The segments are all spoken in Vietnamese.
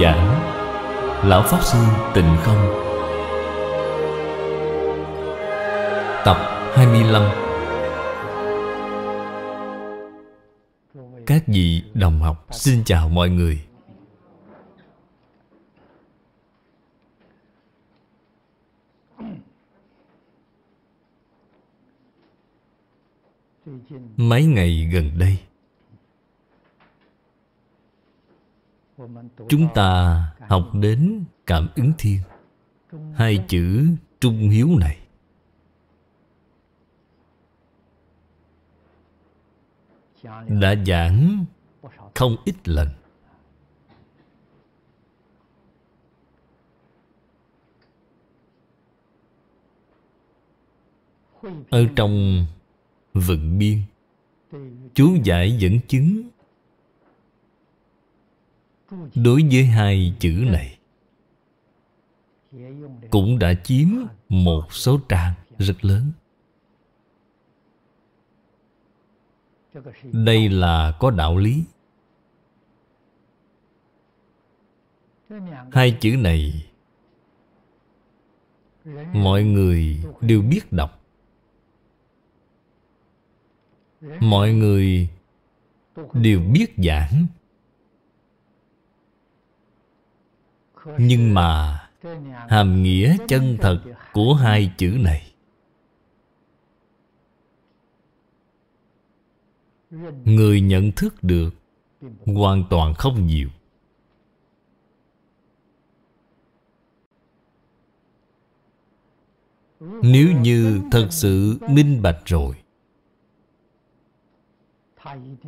giảng Lão Pháp Sư Tịnh Không Tập 25 Các vị đồng học xin chào mọi người Mấy ngày gần đây chúng ta học đến cảm ứng thiên hai chữ trung hiếu này đã giảng không ít lần ở trong vận biên chú giải dẫn chứng đối với hai chữ này cũng đã chiếm một số trang rất lớn đây là có đạo lý hai chữ này mọi người đều biết đọc mọi người đều biết giảng nhưng mà hàm nghĩa chân thật của hai chữ này người nhận thức được hoàn toàn không nhiều nếu như thật sự minh bạch rồi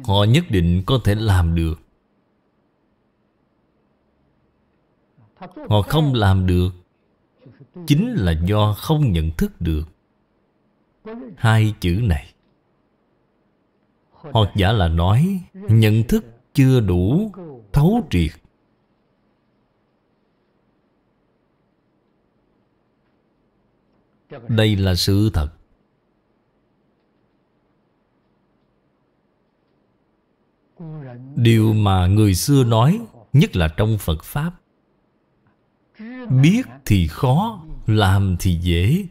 họ nhất định có thể làm được Họ không làm được Chính là do không nhận thức được Hai chữ này Hoặc giả là nói Nhận thức chưa đủ Thấu triệt Đây là sự thật Điều mà người xưa nói Nhất là trong Phật Pháp biết thì khó làm thì dễ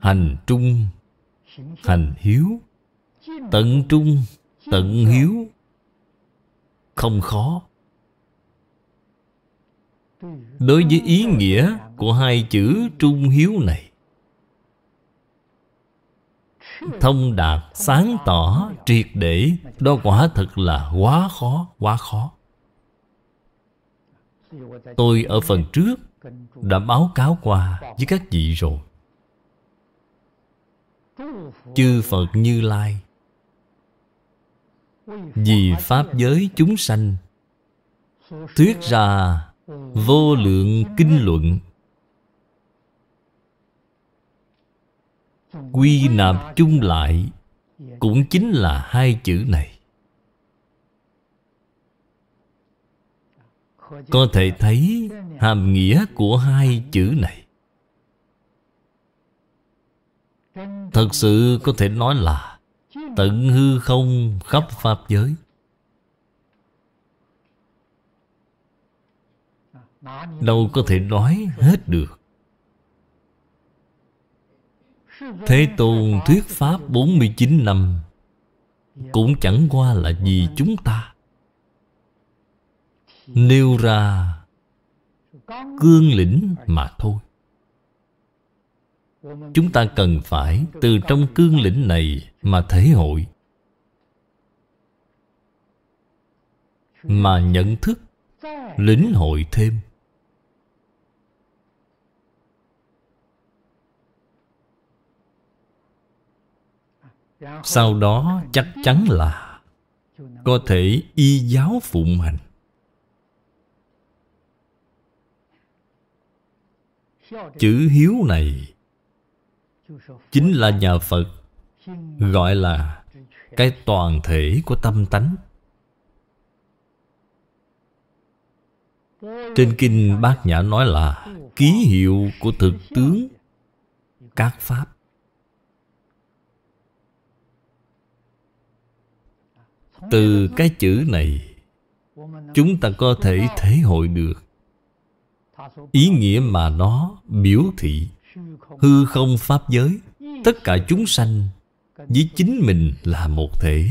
hành trung hành hiếu tận trung tận hiếu không khó đối với ý nghĩa của hai chữ trung hiếu này thông đạt sáng tỏ triệt để đó quả thật là quá khó quá khó Tôi ở phần trước đã báo cáo qua với các vị rồi Chư Phật Như Lai Vì Pháp giới chúng sanh Thuyết ra vô lượng kinh luận Quy nạp chung lại Cũng chính là hai chữ này có thể thấy hàm nghĩa của hai chữ này thật sự có thể nói là tận hư không khắp pháp giới đâu có thể nói hết được Thế Tôn thuyết Pháp 49 năm Cũng chẳng qua là vì chúng ta nêu ra cương lĩnh mà thôi chúng ta cần phải từ trong cương lĩnh này mà thể hội mà nhận thức lĩnh hội thêm sau đó chắc chắn là có thể y giáo phụng hành chữ hiếu này chính là nhà phật gọi là cái toàn thể của tâm tánh trên kinh bát nhã nói là ký hiệu của thực tướng các pháp từ cái chữ này chúng ta có thể thể hội được ý nghĩa mà nó biểu thị hư không pháp giới tất cả chúng sanh với chính mình là một thể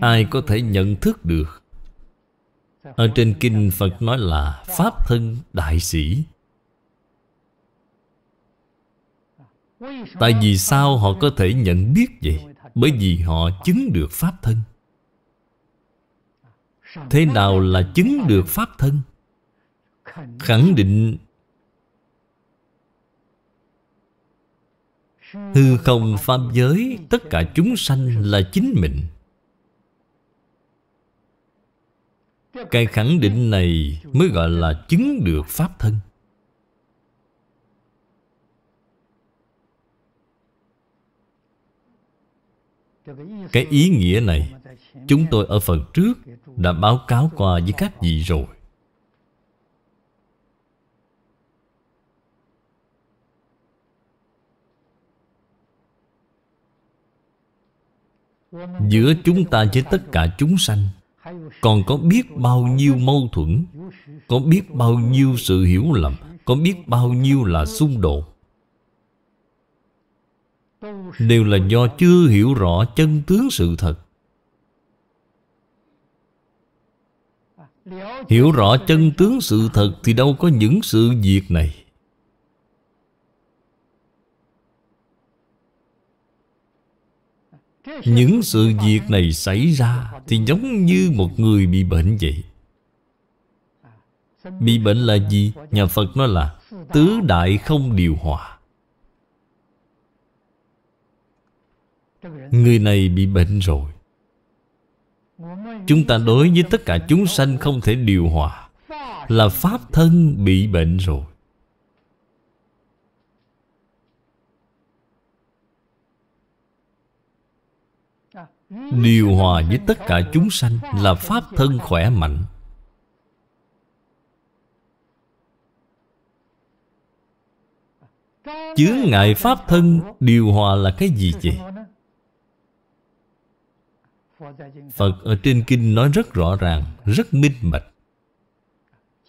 ai có thể nhận thức được ở trên kinh phật nói là pháp thân đại sĩ tại vì sao họ có thể nhận biết vậy bởi vì họ chứng được pháp thân Thế nào là chứng được Pháp thân? Khẳng định Hư không Pháp giới Tất cả chúng sanh là chính mình Cái khẳng định này mới gọi là chứng được Pháp thân Cái ý nghĩa này Chúng tôi ở phần trước Đã báo cáo qua với các vị rồi Giữa chúng ta với tất cả chúng sanh Còn có biết bao nhiêu mâu thuẫn Có biết bao nhiêu sự hiểu lầm Có biết bao nhiêu là xung đột đều là do chưa hiểu rõ chân tướng sự thật hiểu rõ chân tướng sự thật thì đâu có những sự việc này những sự việc này xảy ra thì giống như một người bị bệnh vậy bị bệnh là gì nhà phật nói là tứ đại không điều hòa Người này bị bệnh rồi Chúng ta đối với tất cả chúng sanh không thể điều hòa Là pháp thân bị bệnh rồi Điều hòa với tất cả chúng sanh là pháp thân khỏe mạnh Chướng ngại pháp thân điều hòa là cái gì vậy? Phật ở trên kinh nói rất rõ ràng, rất minh bạch.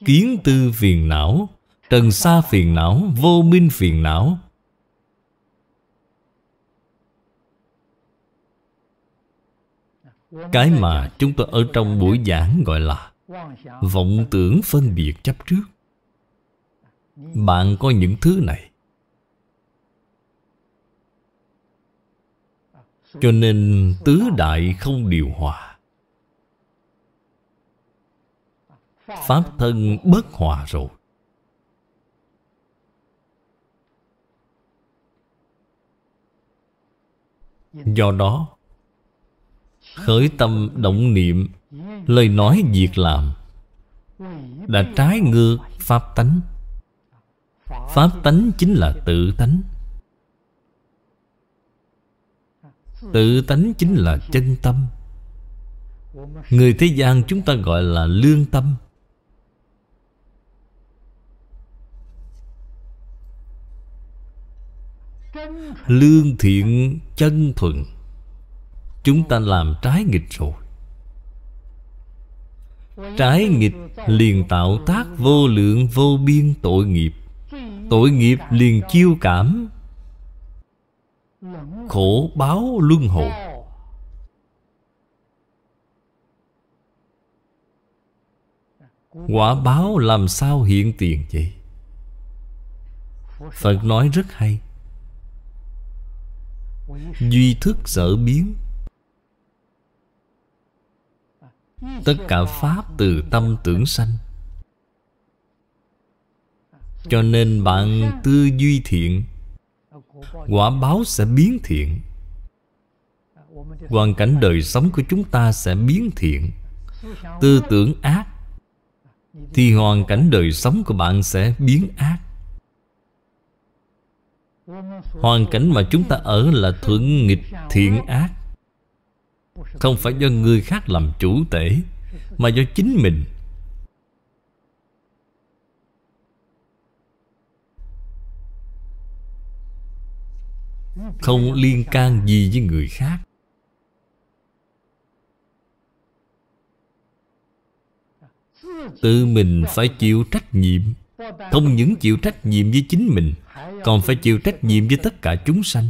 Kiến tư phiền não, trần xa phiền não, vô minh phiền não. Cái mà chúng tôi ở trong buổi giảng gọi là vọng tưởng phân biệt chấp trước. Bạn có những thứ này Cho nên tứ đại không điều hòa Pháp thân bất hòa rồi Do đó Khởi tâm động niệm Lời nói việc làm Đã trái ngược Pháp tánh Pháp tánh chính là tự tánh Tự tánh chính là chân tâm Người thế gian chúng ta gọi là lương tâm Lương thiện chân thuận Chúng ta làm trái nghịch rồi Trái nghịch liền tạo tác vô lượng vô biên tội nghiệp Tội nghiệp liền chiêu cảm khổ báo luân hồi quả báo làm sao hiện tiền vậy phật nói rất hay duy thức sở biến tất cả pháp từ tâm tưởng sanh cho nên bạn tư duy thiện quả báo sẽ biến thiện hoàn cảnh đời sống của chúng ta sẽ biến thiện tư tưởng ác thì hoàn cảnh đời sống của bạn sẽ biến ác hoàn cảnh mà chúng ta ở là thuận nghịch thiện ác không phải do người khác làm chủ tể mà do chính mình Không liên can gì với người khác Tự mình phải chịu trách nhiệm Không những chịu trách nhiệm với chính mình Còn phải chịu trách nhiệm với tất cả chúng sanh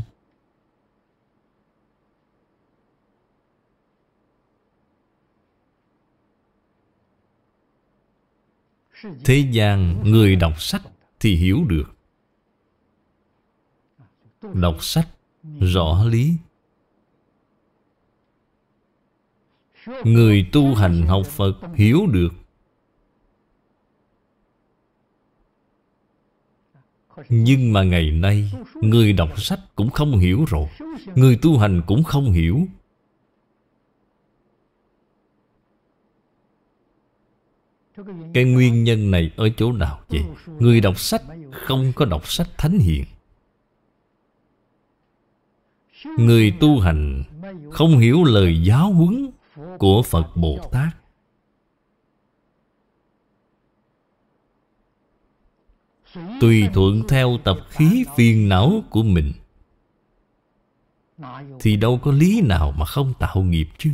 Thế gian người đọc sách thì hiểu được đọc sách rõ lý người tu hành học phật hiểu được nhưng mà ngày nay người đọc sách cũng không hiểu rồi người tu hành cũng không hiểu cái nguyên nhân này ở chỗ nào vậy người đọc sách không có đọc sách thánh hiền Người tu hành không hiểu lời giáo huấn của Phật Bồ Tát Tùy thuận theo tập khí phiền não của mình Thì đâu có lý nào mà không tạo nghiệp chứ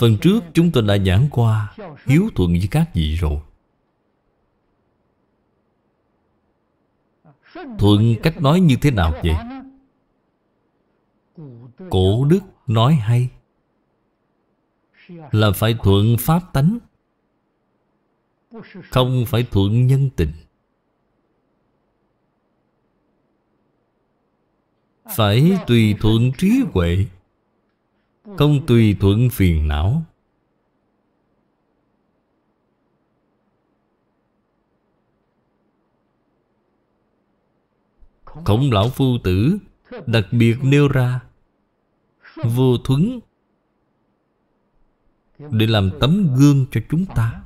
Phần trước chúng tôi đã giảng qua Hiếu thuận với các vị rồi Thuận cách nói như thế nào vậy? Cổ đức nói hay Là phải thuận pháp tánh Không phải thuận nhân tình Phải tùy thuận trí huệ Không tùy thuận phiền não Khổng lão phu tử Đặc biệt nêu ra Vô thuấn Để làm tấm gương cho chúng ta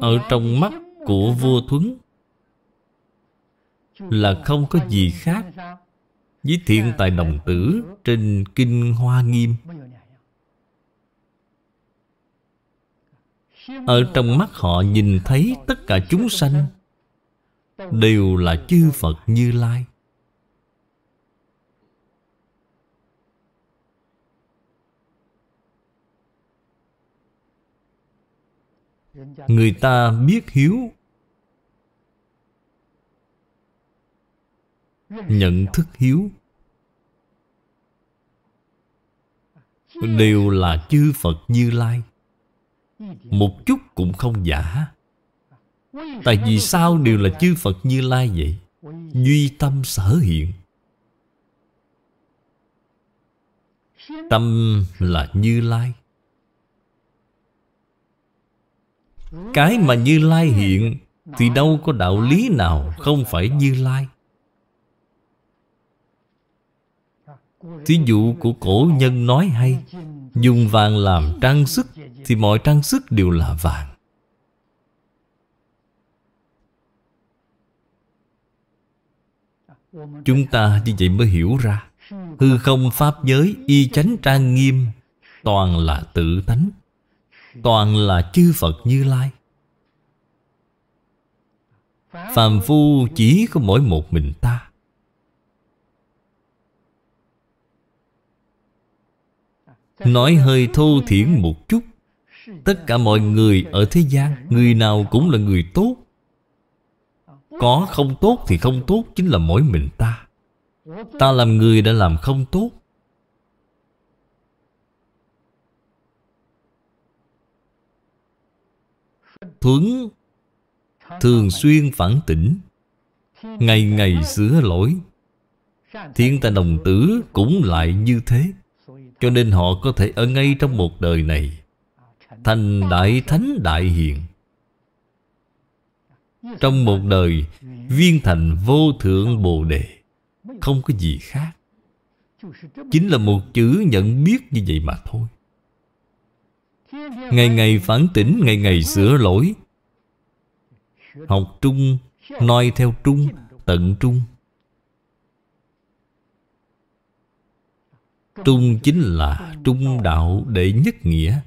Ở trong mắt của vua thuấn Là không có gì khác Với thiên tài đồng tử Trên Kinh Hoa Nghiêm Ở trong mắt họ nhìn thấy tất cả chúng sanh Đều là chư Phật Như Lai Người ta biết hiếu Nhận thức hiếu Đều là chư Phật Như Lai một chút cũng không giả Tại vì sao đều là chư Phật Như Lai vậy Duy tâm sở hiện Tâm là Như Lai Cái mà Như Lai hiện Thì đâu có đạo lý nào không phải Như Lai Thí dụ của cổ nhân nói hay Dùng vàng làm trang sức thì mọi trang sức đều là vàng. Chúng ta như vậy mới hiểu ra Hư không pháp giới y chánh trang nghiêm Toàn là tự tánh Toàn là chư Phật Như Lai Phàm phu chỉ có mỗi một mình ta Nói hơi thô thiển một chút Tất cả mọi người ở thế gian Người nào cũng là người tốt Có không tốt thì không tốt Chính là mỗi mình ta Ta làm người đã làm không tốt Thuấn Thường xuyên phản tỉnh Ngày ngày sửa lỗi Thiên tai đồng tử cũng lại như thế Cho nên họ có thể ở ngay trong một đời này thành đại thánh đại hiền trong một đời viên thành vô thượng bồ đề không có gì khác chính là một chữ nhận biết như vậy mà thôi ngày ngày phản tỉnh ngày ngày sửa lỗi học trung noi theo trung tận trung trung chính là trung đạo đệ nhất nghĩa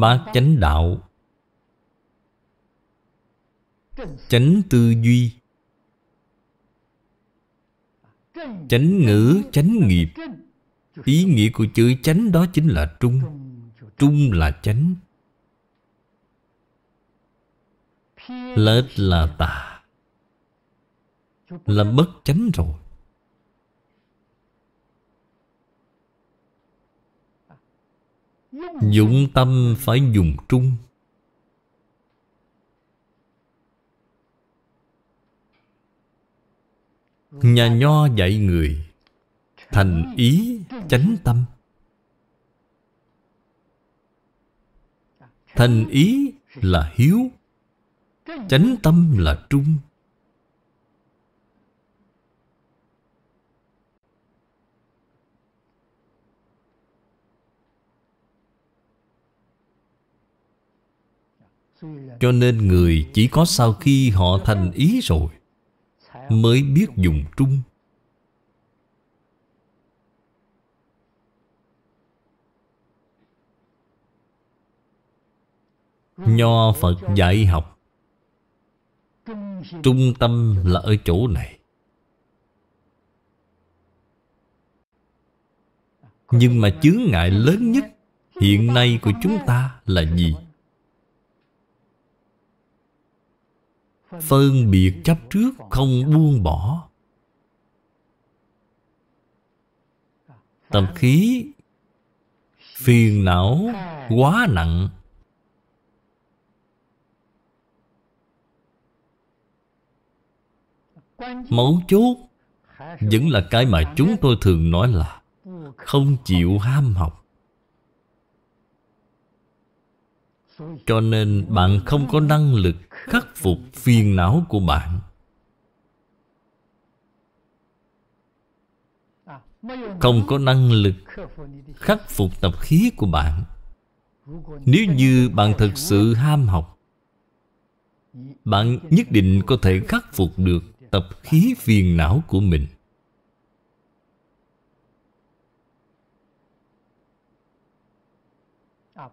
Bát chánh đạo Chánh tư duy Chánh ngữ, chánh nghiệp Ý nghĩa của chữ chánh đó chính là trung Trung là chánh Lết là tà Là bất chánh rồi dũng tâm phải dùng trung Nhà nho dạy người Thành ý chánh tâm Thành ý là hiếu Chánh tâm là trung Cho nên người chỉ có sau khi họ thành ý rồi Mới biết dùng trung Nho Phật dạy học Trung tâm là ở chỗ này Nhưng mà chướng ngại lớn nhất Hiện nay của chúng ta là gì? Phân biệt chấp trước không buông bỏ tâm khí Phiền não quá nặng Mấu chốt Vẫn là cái mà chúng tôi thường nói là Không chịu ham học Cho nên bạn không có năng lực khắc phục phiền não của bạn Không có năng lực khắc phục tập khí của bạn Nếu như bạn thực sự ham học Bạn nhất định có thể khắc phục được tập khí phiền não của mình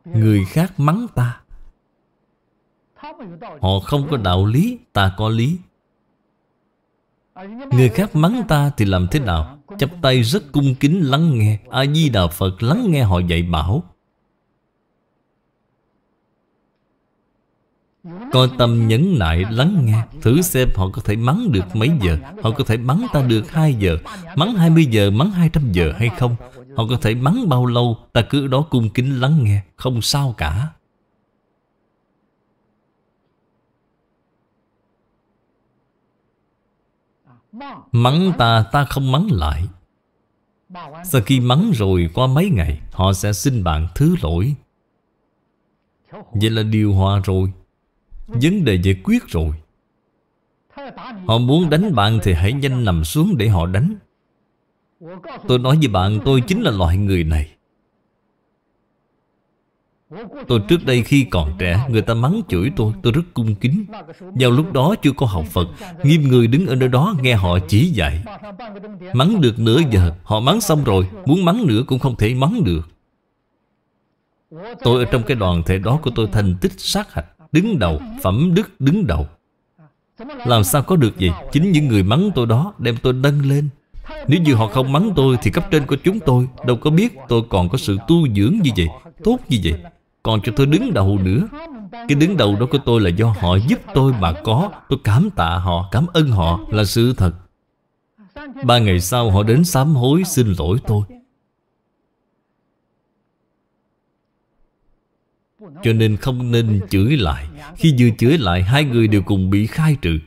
người khác mắng ta họ không có đạo lý ta có lý người khác mắng ta thì làm thế nào chắp tay rất cung kính lắng nghe a di đà phật lắng nghe họ dạy bảo coi tâm nhấn nại lắng nghe Thử xem họ có thể mắng được mấy giờ Họ có thể mắng ta được hai giờ Mắng hai mươi giờ, mắng hai trăm giờ hay không Họ có thể mắng bao lâu Ta cứ đó cung kính lắng nghe Không sao cả Mắng ta ta không mắng lại Sau khi mắng rồi qua mấy ngày Họ sẽ xin bạn thứ lỗi Vậy là điều hòa rồi Vấn đề giải quyết rồi Họ muốn đánh bạn thì hãy nhanh nằm xuống để họ đánh Tôi nói với bạn tôi chính là loại người này Tôi trước đây khi còn trẻ Người ta mắng chửi tôi Tôi rất cung kính Vào lúc đó chưa có học Phật Nghiêm người đứng ở nơi đó nghe họ chỉ dạy Mắng được nửa giờ Họ mắng xong rồi Muốn mắng nữa cũng không thể mắng được Tôi ở trong cái đoàn thể đó của tôi thành tích sát hạch Đứng đầu Phẩm đức đứng đầu Làm sao có được gì Chính những người mắng tôi đó Đem tôi nâng lên nếu như họ không mắng tôi Thì cấp trên của chúng tôi Đâu có biết tôi còn có sự tu dưỡng như vậy Tốt như vậy Còn cho tôi đứng đầu nữa Cái đứng đầu đó của tôi là do họ giúp tôi mà có Tôi cảm tạ họ, cảm ơn họ Là sự thật Ba ngày sau họ đến sám hối xin lỗi tôi Cho nên không nên chửi lại Khi vừa chửi lại hai người đều cùng bị khai trừ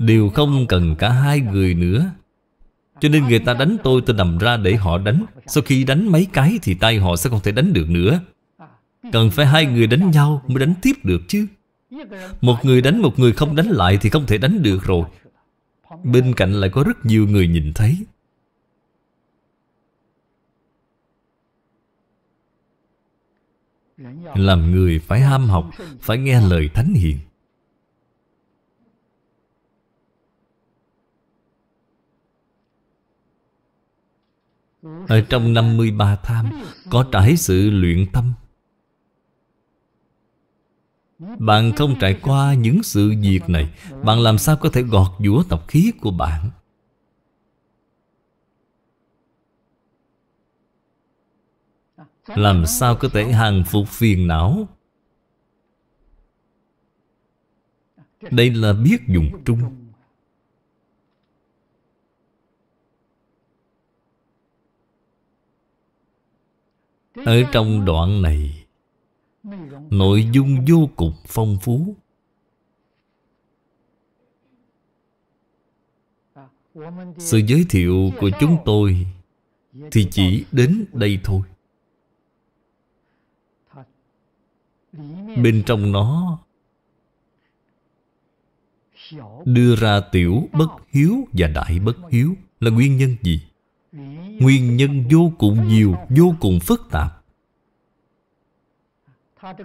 Đều không cần cả hai người nữa Cho nên người ta đánh tôi tôi nằm ra để họ đánh Sau khi đánh mấy cái thì tay họ sẽ không thể đánh được nữa Cần phải hai người đánh nhau mới đánh tiếp được chứ Một người đánh một người không đánh lại thì không thể đánh được rồi Bên cạnh lại có rất nhiều người nhìn thấy Làm người phải ham học Phải nghe lời thánh hiền Ở trong 53 tham Có trải sự luyện tâm Bạn không trải qua những sự việc này Bạn làm sao có thể gọt giũa tập khí của bạn Làm sao có thể hàng phục phiền não Đây là biết dùng trung Ở trong đoạn này Nội dung vô cùng phong phú à, Sự giới thiệu của chúng tôi Thì chỉ đến đây thôi Bên trong nó Đưa ra tiểu bất hiếu và đại bất hiếu Là nguyên nhân gì? Nguyên nhân vô cùng nhiều Vô cùng phức tạp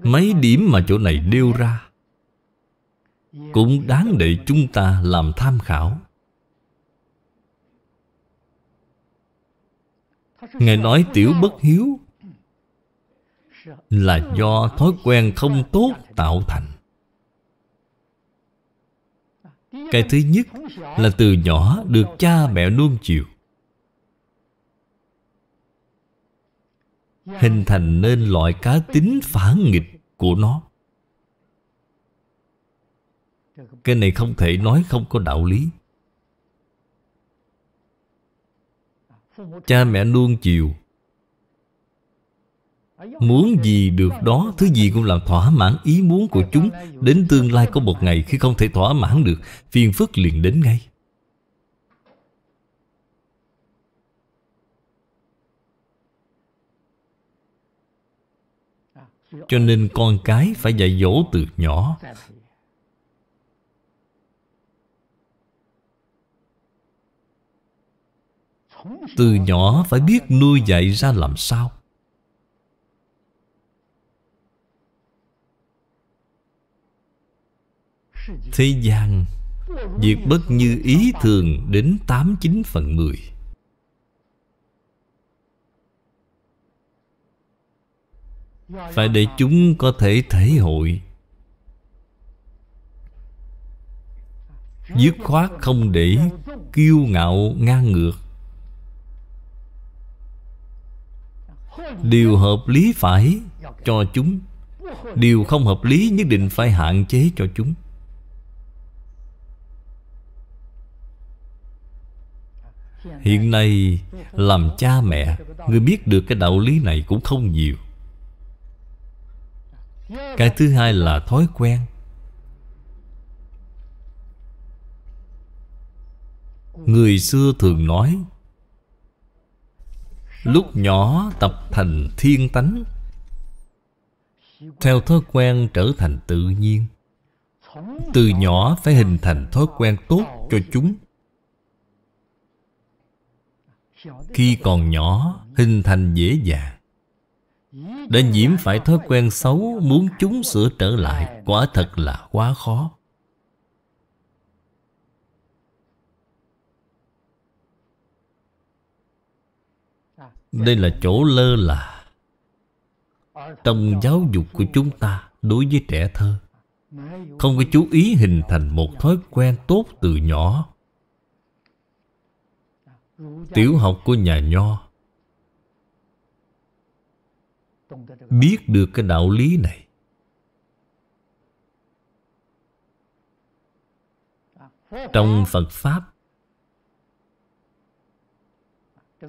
Mấy điểm mà chỗ này nêu ra Cũng đáng để chúng ta làm tham khảo Ngài nói tiểu bất hiếu Là do thói quen không tốt tạo thành Cái thứ nhất là từ nhỏ được cha mẹ nuông chiều hình thành nên loại cá tính phản nghịch của nó cái này không thể nói không có đạo lý cha mẹ nuông chiều Muốn gì được đó Thứ gì cũng làm thỏa mãn ý muốn của chúng Đến tương lai có một ngày Khi không thể thỏa mãn được Phiền phức liền đến ngay Cho nên con cái phải dạy dỗ từ nhỏ Từ nhỏ phải biết nuôi dạy ra làm sao Thế gian Việc bất như ý thường đến 8-9 phần 10 phải để chúng có thể thể hội dứt khoát không để kiêu ngạo ngang ngược điều hợp lý phải cho chúng điều không hợp lý nhất định phải hạn chế cho chúng hiện nay làm cha mẹ người biết được cái đạo lý này cũng không nhiều cái thứ hai là thói quen Người xưa thường nói Lúc nhỏ tập thành thiên tánh Theo thói quen trở thành tự nhiên Từ nhỏ phải hình thành thói quen tốt cho chúng Khi còn nhỏ hình thành dễ dàng đã nhiễm phải thói quen xấu Muốn chúng sửa trở lại Quả thật là quá khó Đây là chỗ lơ là Trong giáo dục của chúng ta Đối với trẻ thơ Không có chú ý hình thành một thói quen tốt từ nhỏ Tiểu học của nhà nho biết được cái đạo lý này trong Phật Pháp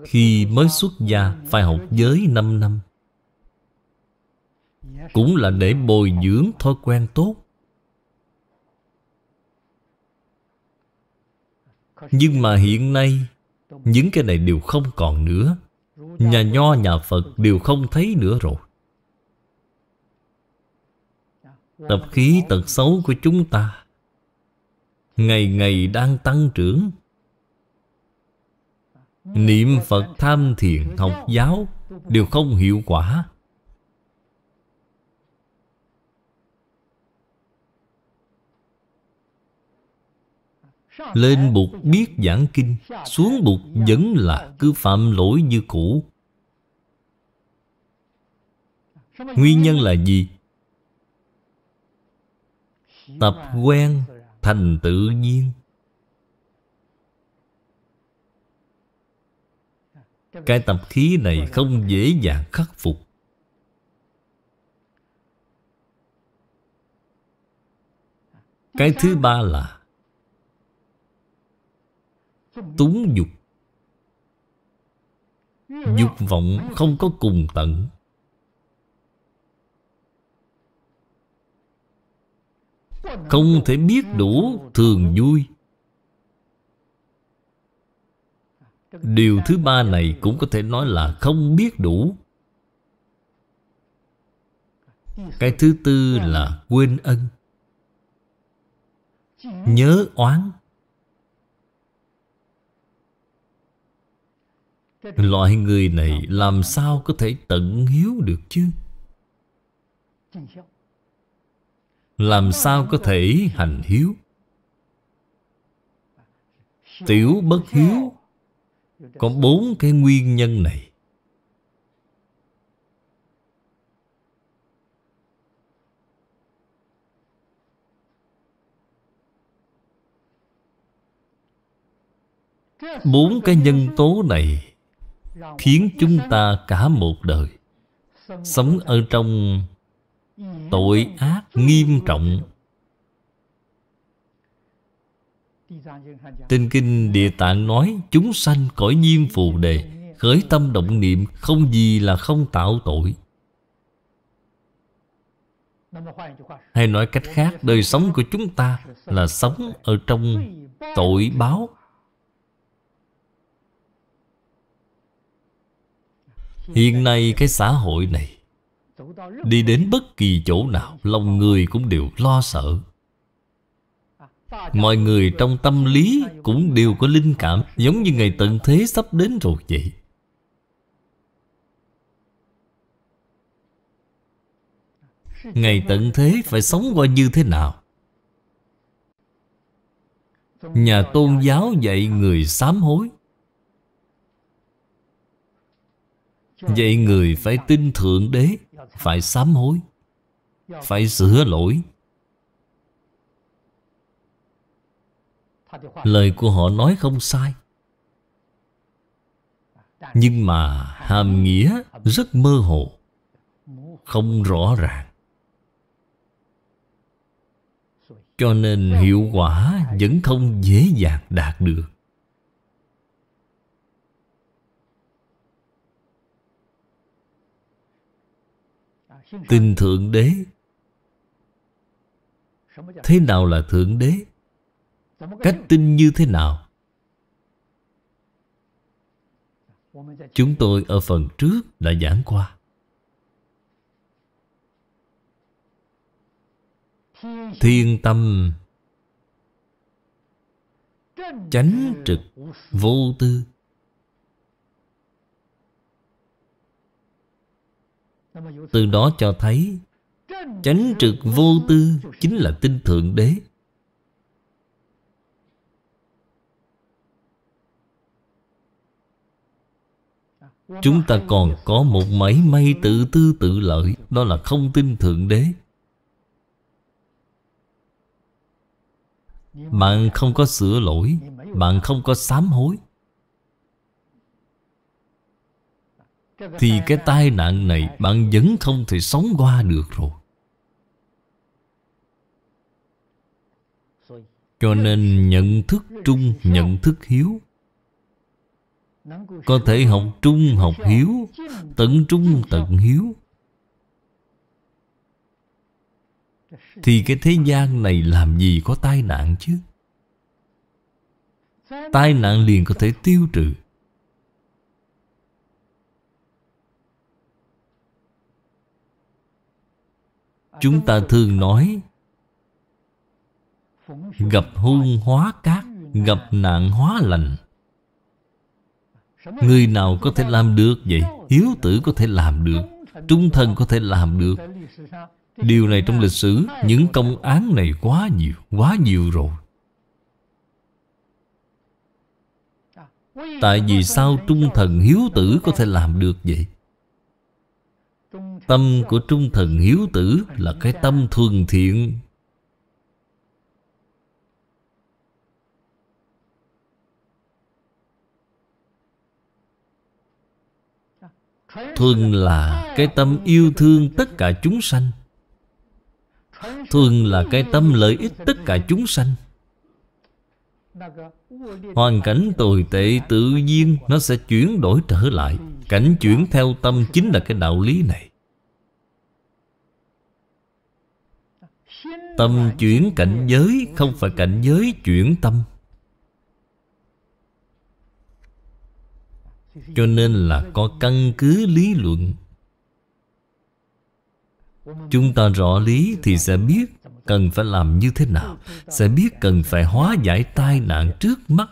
khi mới xuất gia phải học giới 5 năm cũng là để bồi dưỡng thói quen tốt nhưng mà hiện nay những cái này đều không còn nữa Nhà nho nhà Phật đều không thấy nữa rồi Tập khí tật xấu của chúng ta Ngày ngày đang tăng trưởng Niệm Phật tham thiền học giáo Đều không hiệu quả Lên bụt biết giảng kinh Xuống bụt vẫn là cứ phạm lỗi như cũ Nguyên nhân là gì? Tập quen thành tự nhiên Cái tập khí này không dễ dàng khắc phục Cái thứ ba là túng dục dục vọng không có cùng tận không thể biết đủ thường vui điều thứ ba này cũng có thể nói là không biết đủ cái thứ tư là quên ân nhớ oán Loại người này làm sao có thể tận hiếu được chứ Làm sao có thể hành hiếu Tiểu bất hiếu Có bốn cái nguyên nhân này Bốn cái nhân tố này khiến chúng ta cả một đời sống ở trong tội ác nghiêm trọng Tinh Kinh Địa Tạng nói Chúng sanh cõi nhiên phù đề Khởi tâm động niệm Không gì là không tạo tội Hay nói cách khác Đời sống của chúng ta Là sống ở trong tội báo Hiện nay cái xã hội này Đi đến bất kỳ chỗ nào Lòng người cũng đều lo sợ Mọi người trong tâm lý cũng đều có linh cảm Giống như ngày tận thế sắp đến rồi vậy Ngày tận thế phải sống qua như thế nào Nhà tôn giáo dạy người sám hối Vậy người phải tin Thượng Đế Phải sám hối Phải sửa lỗi Lời của họ nói không sai Nhưng mà hàm nghĩa rất mơ hồ Không rõ ràng Cho nên hiệu quả vẫn không dễ dàng đạt được tin Thượng Đế Thế nào là Thượng Đế? Cách tin như thế nào? Chúng tôi ở phần trước đã giảng qua Thiên tâm Chánh trực Vô tư Từ đó cho thấy Chánh trực vô tư chính là tinh Thượng Đế Chúng ta còn có một mảy may tự tư tự lợi Đó là không tin Thượng Đế Bạn không có sửa lỗi Bạn không có sám hối Thì cái tai nạn này bạn vẫn không thể sống qua được rồi Cho nên nhận thức trung, nhận thức hiếu Có thể học trung, học hiếu Tận trung, tận hiếu Thì cái thế gian này làm gì có tai nạn chứ Tai nạn liền có thể tiêu trừ Chúng ta thường nói Gặp hung hóa cát Gặp nạn hóa lành Người nào có thể làm được vậy? Hiếu tử có thể làm được Trung thần có thể làm được Điều này trong lịch sử Những công án này quá nhiều Quá nhiều rồi Tại vì sao trung thần hiếu tử có thể làm được vậy? Tâm của trung thần hiếu tử là cái tâm thuần thiện Thuần là cái tâm yêu thương tất cả chúng sanh Thuần là cái tâm lợi ích tất cả chúng sanh Hoàn cảnh tồi tệ tự nhiên Nó sẽ chuyển đổi trở lại Cảnh chuyển theo tâm chính là cái đạo lý này Tâm chuyển cảnh giới Không phải cảnh giới chuyển tâm Cho nên là có căn cứ lý luận Chúng ta rõ lý thì sẽ biết cần phải làm như thế nào Sẽ biết cần phải hóa giải tai nạn trước mắt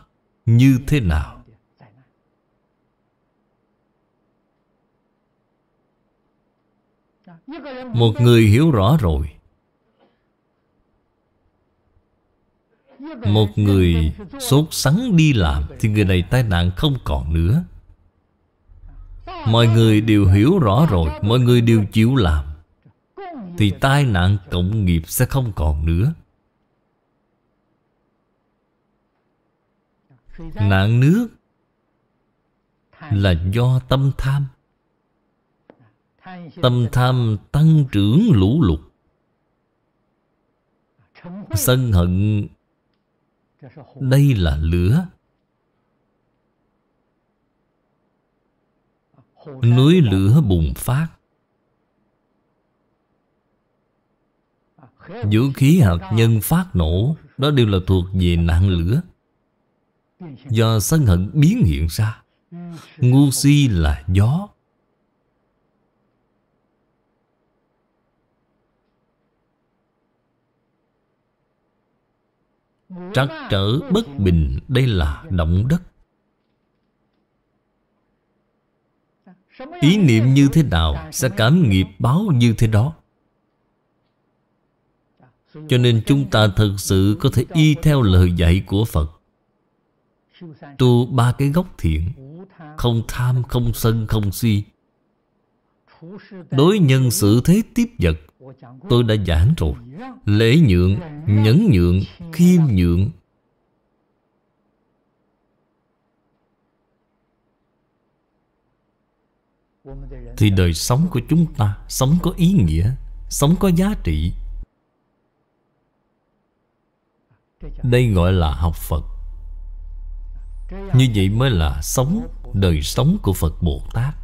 như thế nào Một người hiểu rõ rồi Một người sốt sắng đi làm Thì người này tai nạn không còn nữa Mọi người đều hiểu rõ rồi Mọi người đều chịu làm Thì tai nạn cộng nghiệp sẽ không còn nữa Nạn nước Là do tâm tham Tâm tham tăng trưởng lũ lụt Sân hận đây là lửa. Núi lửa bùng phát. Vũ khí hạt nhân phát nổ Đó đều là thuộc về nạn lửa Do sân hận biến hiện ra Ngu si là gió Trắc trở bất bình Đây là động đất Ý niệm như thế nào Sẽ cảm nghiệp báo như thế đó Cho nên chúng ta thật sự Có thể y theo lời dạy của Phật Tu ba cái gốc thiện Không tham, không sân, không si Đối nhân xử thế tiếp vật Tôi đã giảng rồi Lễ nhượng, nhấn nhượng, khiêm nhượng Thì đời sống của chúng ta Sống có ý nghĩa Sống có giá trị Đây gọi là học Phật Như vậy mới là sống Đời sống của Phật Bồ Tát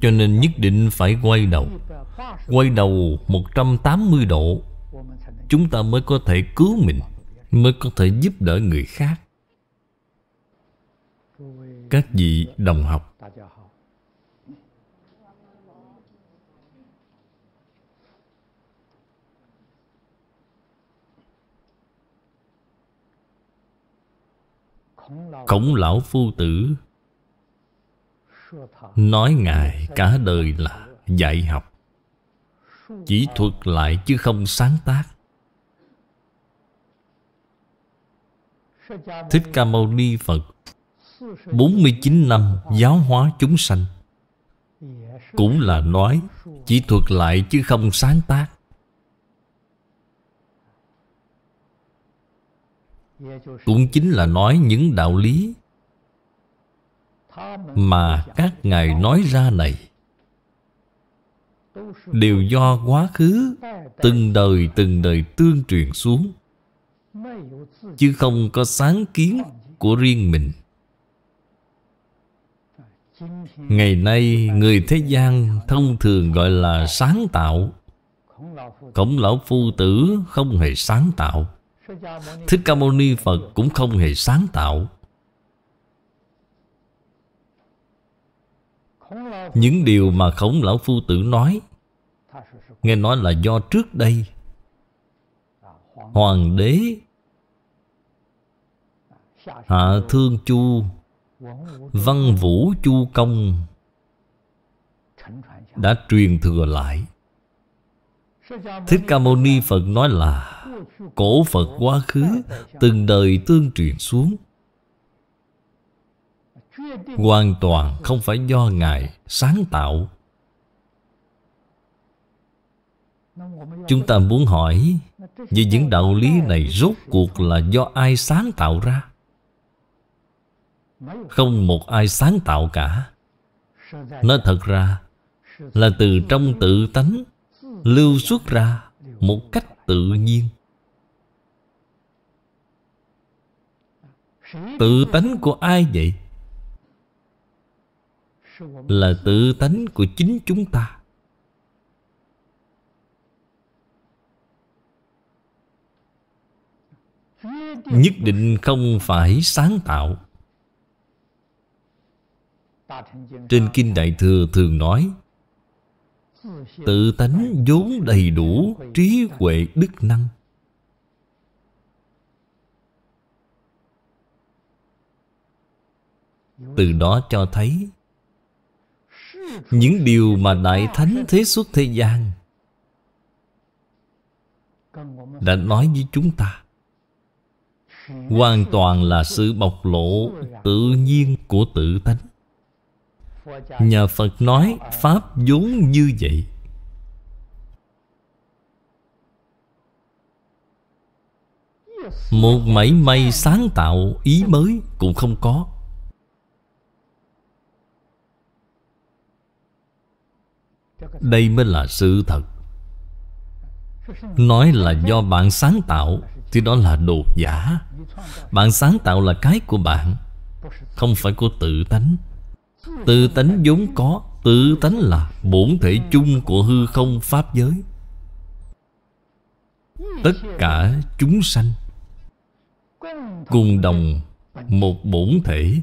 Cho nên nhất định phải quay đầu Quay đầu 180 độ Chúng ta mới có thể cứu mình Mới có thể giúp đỡ người khác Các vị đồng học Khổng lão phu tử Nói Ngài cả đời là dạy học Chỉ thuật lại chứ không sáng tác Thích Ca Mâu Ni Phật 49 năm giáo hóa chúng sanh Cũng là nói Chỉ thuật lại chứ không sáng tác Cũng chính là nói những đạo lý mà các ngài nói ra này đều do quá khứ từng đời từng đời tương truyền xuống chứ không có sáng kiến của riêng mình ngày nay người thế gian thông thường gọi là sáng tạo khổng lão phu tử không hề sáng tạo thích ca mâu ni phật cũng không hề sáng tạo Những điều mà khổng lão phu tử nói Nghe nói là do trước đây Hoàng đế Hạ Thương Chu Văn Vũ Chu Công Đã truyền thừa lại Thích Ca Mâu Ni Phật nói là Cổ Phật quá khứ Từng đời tương truyền xuống hoàn toàn không phải do Ngài sáng tạo. Chúng ta muốn hỏi Vì những đạo lý này rốt cuộc là do ai sáng tạo ra? Không một ai sáng tạo cả Nó thật ra Là từ trong tự tánh Lưu xuất ra Một cách tự nhiên Tự tánh của ai vậy? là tự tánh của chính chúng ta nhất định không phải sáng tạo trên kinh đại thừa thường nói tự tánh vốn đầy đủ trí huệ đức năng từ đó cho thấy những điều mà đại thánh thế xuất thế gian đã nói với chúng ta hoàn toàn là sự bộc lộ tự nhiên của tự tánh nhà phật nói pháp vốn như vậy một mảy may sáng tạo ý mới cũng không có Đây mới là sự thật Nói là do bạn sáng tạo Thì đó là đồ giả Bạn sáng tạo là cái của bạn Không phải của tự tánh Tự tánh vốn có Tự tánh là bổn thể chung của hư không pháp giới Tất cả chúng sanh Cùng đồng một bổn thể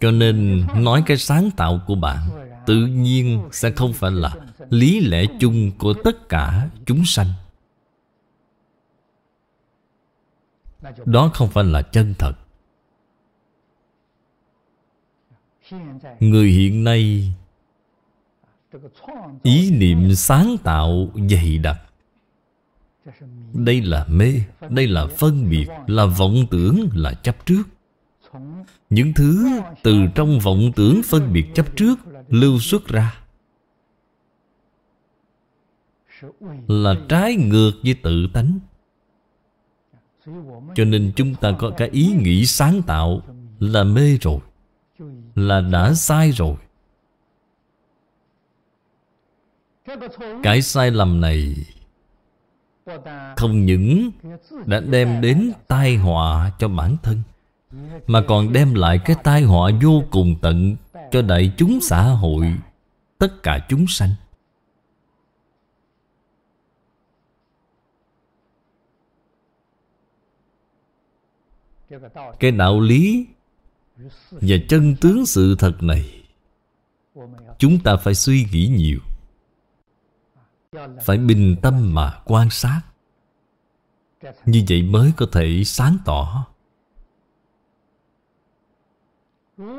Cho nên nói cái sáng tạo của bạn Tự nhiên sẽ không phải là lý lẽ chung của tất cả chúng sanh Đó không phải là chân thật Người hiện nay Ý niệm sáng tạo dày đặc Đây là mê Đây là phân biệt Là vọng tưởng Là chấp trước những thứ từ trong vọng tưởng phân biệt chấp trước lưu xuất ra Là trái ngược với tự tánh Cho nên chúng ta có cái ý nghĩ sáng tạo Là mê rồi Là đã sai rồi Cái sai lầm này Không những đã đem đến tai họa cho bản thân mà còn đem lại cái tai họa vô cùng tận Cho đại chúng xã hội Tất cả chúng sanh Cái đạo lý Và chân tướng sự thật này Chúng ta phải suy nghĩ nhiều Phải bình tâm mà quan sát Như vậy mới có thể sáng tỏ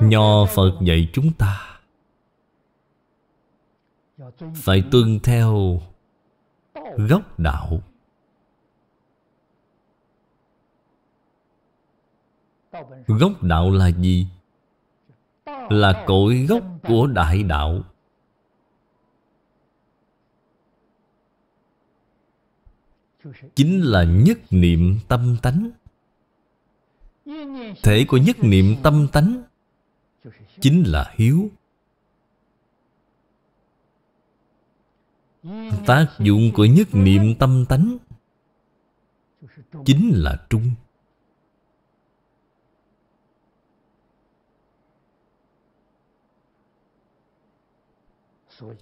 nho phật dạy chúng ta phải tuân theo gốc đạo gốc đạo là gì là cội gốc của đại đạo chính là nhất niệm tâm tánh thể của nhất niệm tâm tánh chính là hiếu tác dụng của nhất niệm tâm tánh chính là trung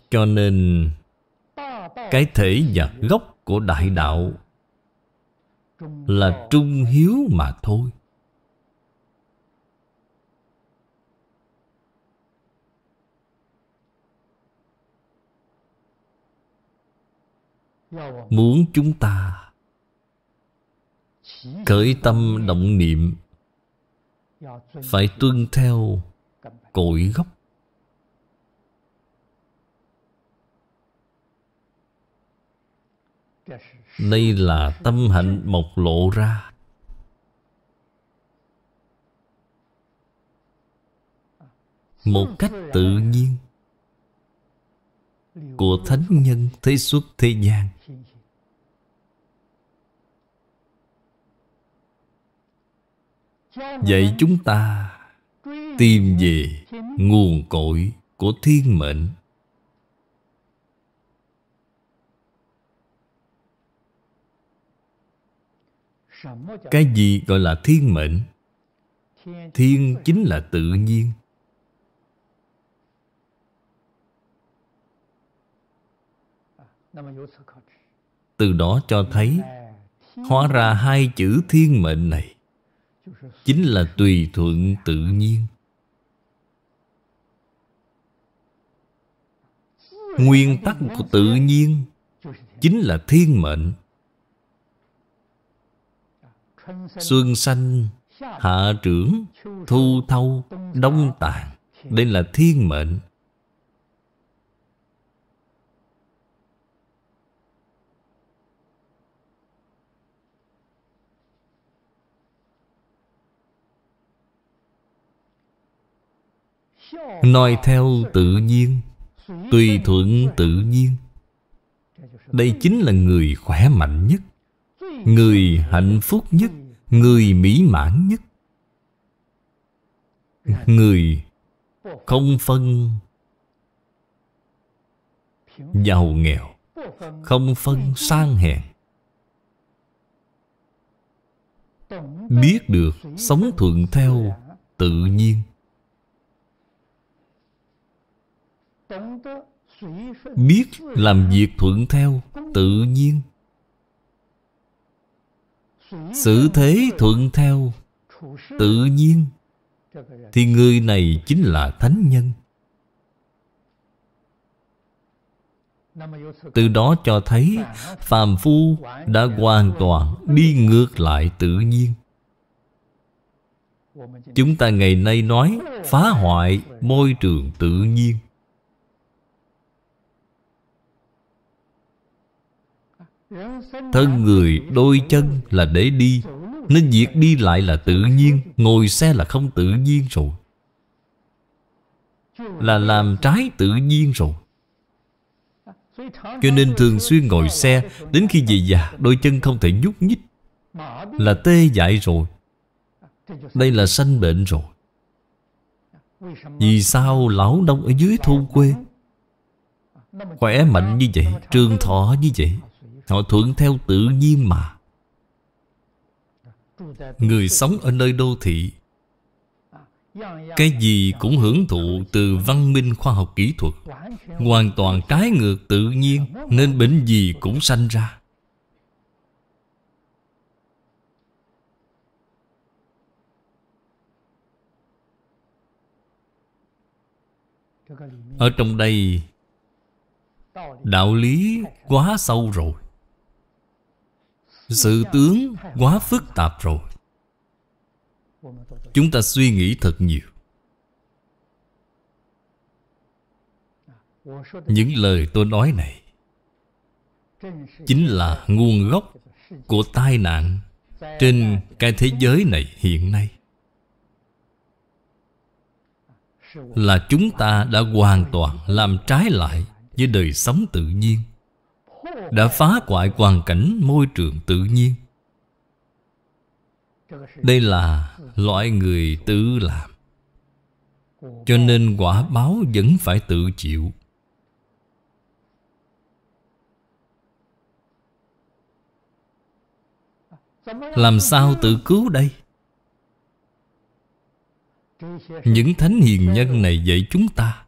cho nên cái thể và gốc của đại đạo là trung hiếu mà thôi muốn chúng ta khởi tâm động niệm phải tuân theo cội gốc đây là tâm hạnh mộc lộ ra một cách tự nhiên của thánh nhân thế xuất thế gian vậy chúng ta tìm về nguồn cội của thiên mệnh cái gì gọi là thiên mệnh thiên chính là tự nhiên Từ đó cho thấy Hóa ra hai chữ thiên mệnh này Chính là tùy thuận tự nhiên Nguyên tắc của tự nhiên Chính là thiên mệnh Xuân xanh, hạ trưởng, thu thâu, đông tàn Đây là thiên mệnh Nói theo tự nhiên Tùy thuận tự nhiên Đây chính là người khỏe mạnh nhất Người hạnh phúc nhất Người mỹ mãn nhất Người không phân Giàu nghèo Không phân sang hèn Biết được sống thuận theo tự nhiên biết làm việc thuận theo tự nhiên xử thế thuận theo tự nhiên thì người này chính là thánh nhân từ đó cho thấy phàm phu đã hoàn toàn đi ngược lại tự nhiên chúng ta ngày nay nói phá hoại môi trường tự nhiên Thân người đôi chân là để đi Nên việc đi lại là tự nhiên Ngồi xe là không tự nhiên rồi Là làm trái tự nhiên rồi Cho nên thường xuyên ngồi xe Đến khi về già đôi chân không thể nhúc nhích Là tê dại rồi Đây là sanh bệnh rồi Vì sao lão nông ở dưới thôn quê Khỏe mạnh như vậy Trường thọ như vậy Họ thuận theo tự nhiên mà Người sống ở nơi đô thị Cái gì cũng hưởng thụ từ văn minh khoa học kỹ thuật Hoàn toàn trái ngược tự nhiên Nên bệnh gì cũng sanh ra Ở trong đây Đạo lý quá sâu rồi sự tướng quá phức tạp rồi Chúng ta suy nghĩ thật nhiều Những lời tôi nói này Chính là nguồn gốc của tai nạn Trên cái thế giới này hiện nay Là chúng ta đã hoàn toàn làm trái lại với đời sống tự nhiên đã phá hoại hoàn cảnh môi trường tự nhiên đây là loại người tự làm Cho nên quả báo vẫn phải tự chịu Làm sao tự cứu đây? Những thánh hiền nhân này dạy chúng ta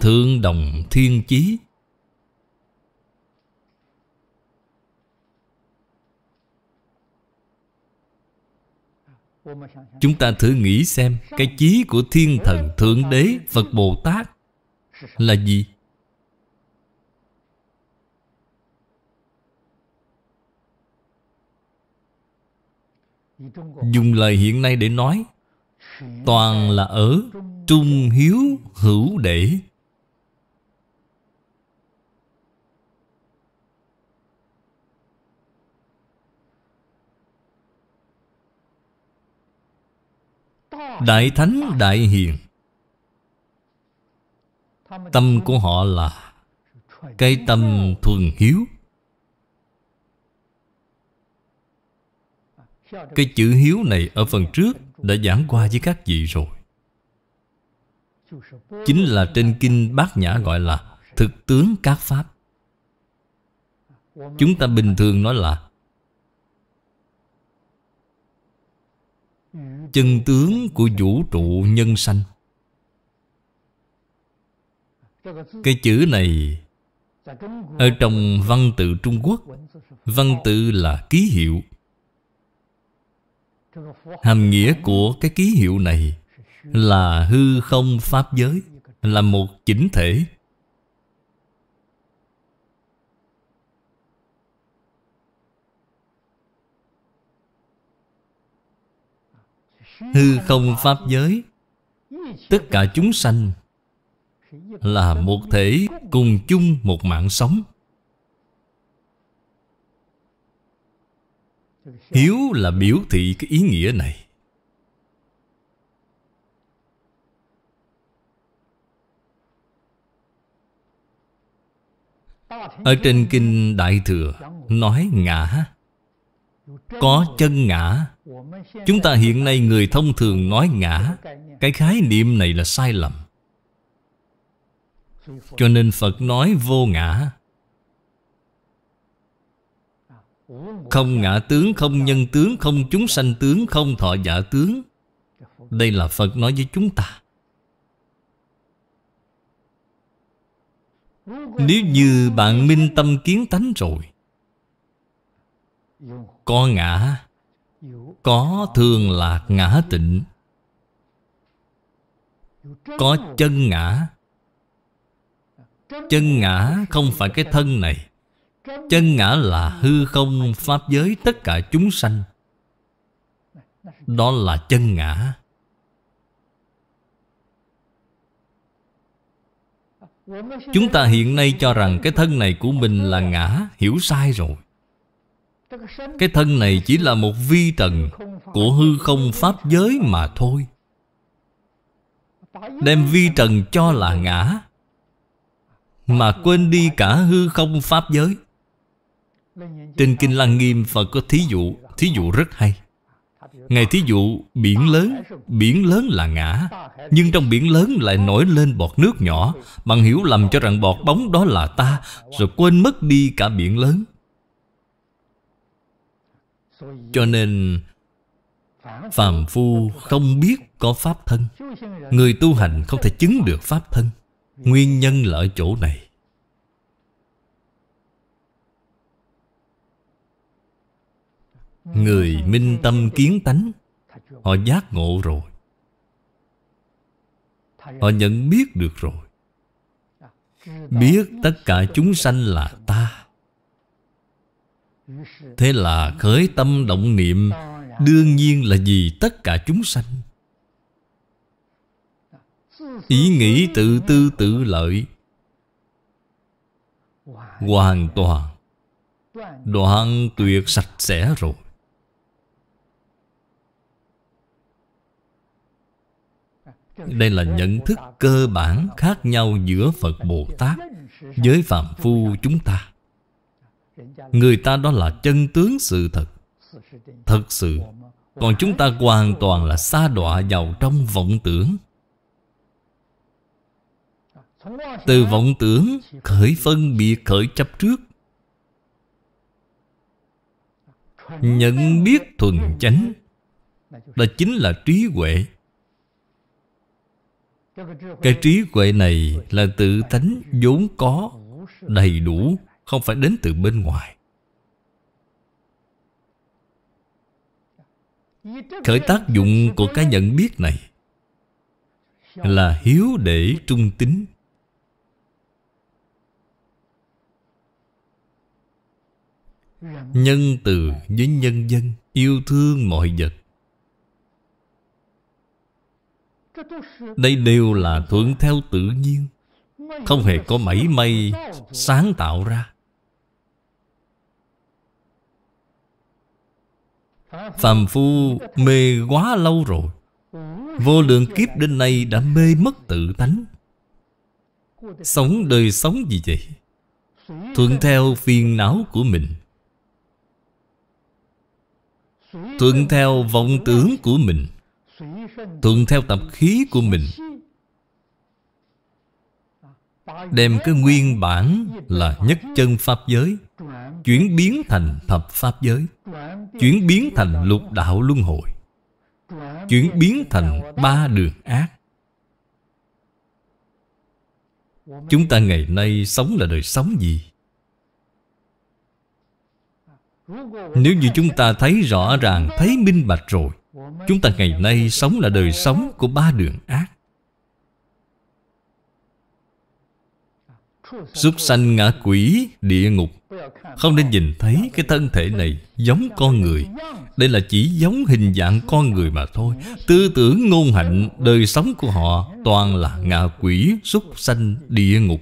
Thương đồng thiên chí Chúng ta thử nghĩ xem Cái chí của thiên thần, thượng đế, Phật Bồ Tát Là gì? Dùng lời hiện nay để nói Toàn là ở trung hiếu hữu đệ Đại Thánh Đại Hiền Tâm của họ là Cái tâm thuần hiếu Cái chữ hiếu này ở phần trước Đã giảng qua với các vị rồi Chính là trên kinh Bát Nhã gọi là Thực tướng các Pháp Chúng ta bình thường nói là chân tướng của vũ trụ nhân sanh cái chữ này ở trong văn tự trung quốc văn tự là ký hiệu hàm nghĩa của cái ký hiệu này là hư không pháp giới là một chỉnh thể Hư không Pháp giới Tất cả chúng sanh Là một thể cùng chung một mạng sống Hiếu là biểu thị cái ý nghĩa này Ở trên Kinh Đại Thừa Nói ngã Có chân ngã Chúng ta hiện nay người thông thường nói ngã Cái khái niệm này là sai lầm Cho nên Phật nói vô ngã Không ngã tướng, không nhân tướng, không chúng sanh tướng, không thọ giả tướng Đây là Phật nói với chúng ta Nếu như bạn minh tâm kiến tánh rồi Có ngã có thường lạc ngã tịnh Có chân ngã Chân ngã không phải cái thân này Chân ngã là hư không Pháp giới tất cả chúng sanh Đó là chân ngã Chúng ta hiện nay cho rằng cái thân này của mình là ngã Hiểu sai rồi cái thân này chỉ là một vi trần Của hư không pháp giới mà thôi Đem vi trần cho là ngã Mà quên đi cả hư không pháp giới Trên Kinh Lăng Nghiêm Phật có thí dụ Thí dụ rất hay ngày thí dụ biển lớn Biển lớn là ngã Nhưng trong biển lớn lại nổi lên bọt nước nhỏ bằng hiểu lầm cho rằng bọt bóng đó là ta Rồi quên mất đi cả biển lớn cho nên Phàm phu không biết có pháp thân Người tu hành không thể chứng được pháp thân Nguyên nhân là ở chỗ này Người minh tâm kiến tánh Họ giác ngộ rồi Họ nhận biết được rồi Biết tất cả chúng sanh là ta Thế là khởi tâm động niệm Đương nhiên là vì tất cả chúng sanh Ý nghĩ tự tư tự lợi Hoàn toàn Đoạn tuyệt sạch sẽ rồi Đây là nhận thức cơ bản khác nhau giữa Phật Bồ Tát với Phạm Phu chúng ta Người ta đó là chân tướng sự thật Thật sự Còn chúng ta hoàn toàn là xa đọa vào trong vọng tưởng Từ vọng tưởng khởi phân biệt khởi chấp trước Nhận biết thuần chánh Đó chính là trí huệ Cái trí huệ này là tự tánh vốn có Đầy đủ không phải đến từ bên ngoài. Khởi tác dụng của cái nhận biết này là hiếu để trung tính. Nhân từ với nhân dân, yêu thương mọi vật. Đây đều là thuận theo tự nhiên Không hề có mảy may sáng tạo ra Phàm phu mê quá lâu rồi Vô lượng kiếp đến nay đã mê mất tự tánh Sống đời sống gì vậy Thuận theo phiền não của mình Thuận theo vọng tưởng của mình Thuận theo tập khí của mình Đem cái nguyên bản là nhất chân Pháp giới chuyển biến thành thập pháp giới chuyển biến thành lục đạo luân hồi chuyển biến thành ba đường ác chúng ta ngày nay sống là đời sống gì nếu như chúng ta thấy rõ ràng thấy minh bạch rồi chúng ta ngày nay sống là đời sống của ba đường ác Súc sanh ngã quỷ địa ngục Không nên nhìn thấy cái thân thể này giống con người Đây là chỉ giống hình dạng con người mà thôi Tư tưởng ngôn hạnh đời sống của họ Toàn là ngạ quỷ súc sanh địa ngục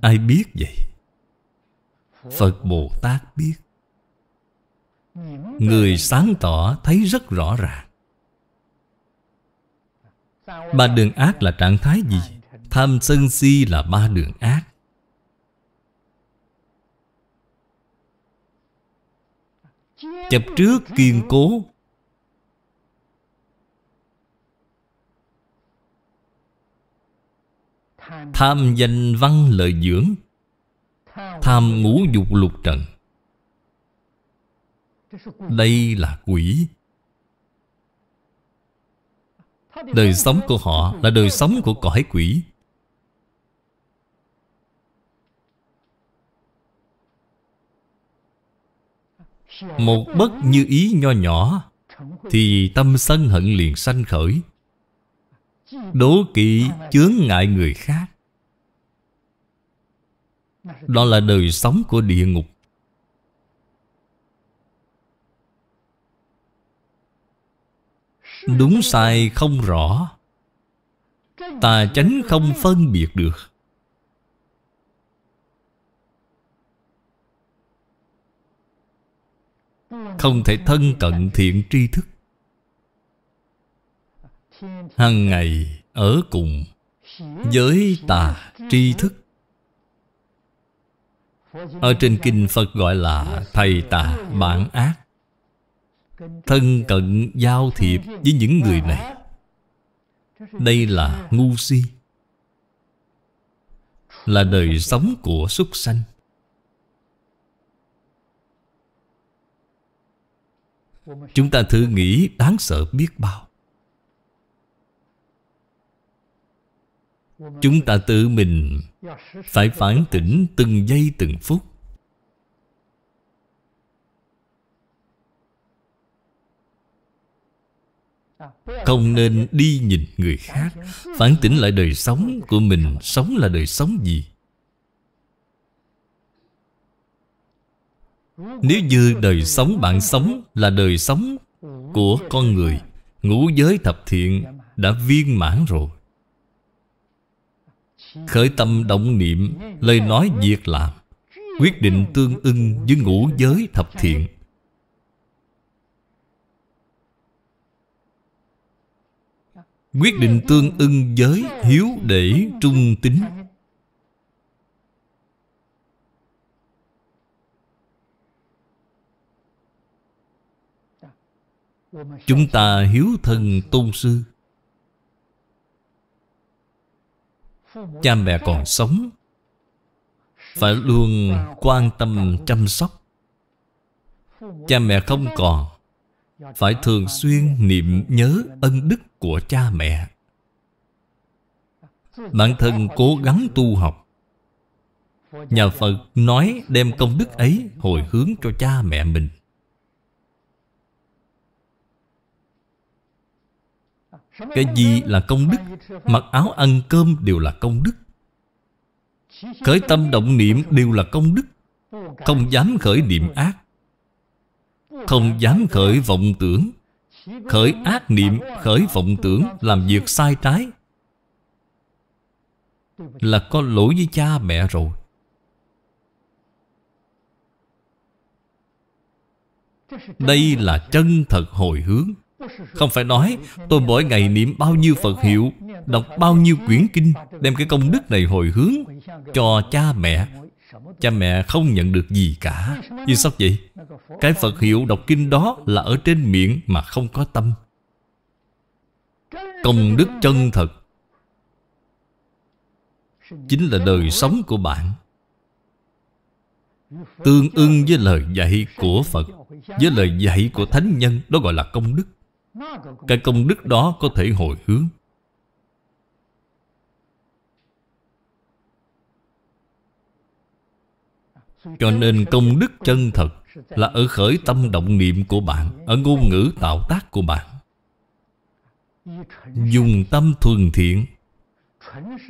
Ai biết vậy? Phật Bồ Tát biết Người sáng tỏ thấy rất rõ ràng Ba đường ác là trạng thái gì? Tham sân si là ba đường ác Chập trước kiên cố Tham danh văn lợi dưỡng Tham ngũ dục lục trần Đây là quỷ Đời sống của họ là đời sống của cõi quỷ Một bất như ý nho nhỏ Thì tâm sân hận liền sanh khởi Đố kỵ chướng ngại người khác Đó là đời sống của địa ngục Đúng sai không rõ Tà chánh không phân biệt được Không thể thân cận thiện tri thức Hằng ngày ở cùng Với tà tri thức Ở trên kinh Phật gọi là Thầy tà bản ác thân cận giao thiệp với những người này đây là ngu si là đời sống của súc sanh chúng ta thử nghĩ đáng sợ biết bao chúng ta tự mình phải phản tỉnh từng giây từng phút không nên đi nhìn người khác phản tỉnh lại đời sống của mình sống là đời sống gì nếu như đời sống bạn sống là đời sống của con người ngũ giới thập thiện đã viên mãn rồi khởi tâm động niệm lời nói việc làm quyết định tương ưng với ngũ giới thập thiện Quyết định tương ưng giới hiếu để trung tính Chúng ta hiếu thần tôn sư Cha mẹ còn sống Phải luôn quan tâm chăm sóc Cha mẹ không còn phải thường xuyên niệm nhớ ân đức của cha mẹ bản thân cố gắng tu học nhà phật nói đem công đức ấy hồi hướng cho cha mẹ mình cái gì là công đức mặc áo ăn cơm đều là công đức khởi tâm động niệm đều là công đức không dám khởi niệm ác không dám khởi vọng tưởng Khởi ác niệm, khởi vọng tưởng Làm việc sai trái Là có lỗi với cha mẹ rồi Đây là chân thật hồi hướng Không phải nói tôi mỗi ngày niệm bao nhiêu Phật hiệu Đọc bao nhiêu quyển kinh Đem cái công đức này hồi hướng Cho cha mẹ Cha mẹ không nhận được gì cả Vì sao vậy? Cái Phật hiệu đọc kinh đó là ở trên miệng mà không có tâm Công đức chân thật Chính là đời sống của bạn Tương ưng với lời dạy của Phật Với lời dạy của Thánh Nhân Đó gọi là công đức Cái công đức đó có thể hồi hướng Cho nên công đức chân thật là ở khởi tâm động niệm của bạn Ở ngôn ngữ tạo tác của bạn Dùng tâm thuần thiện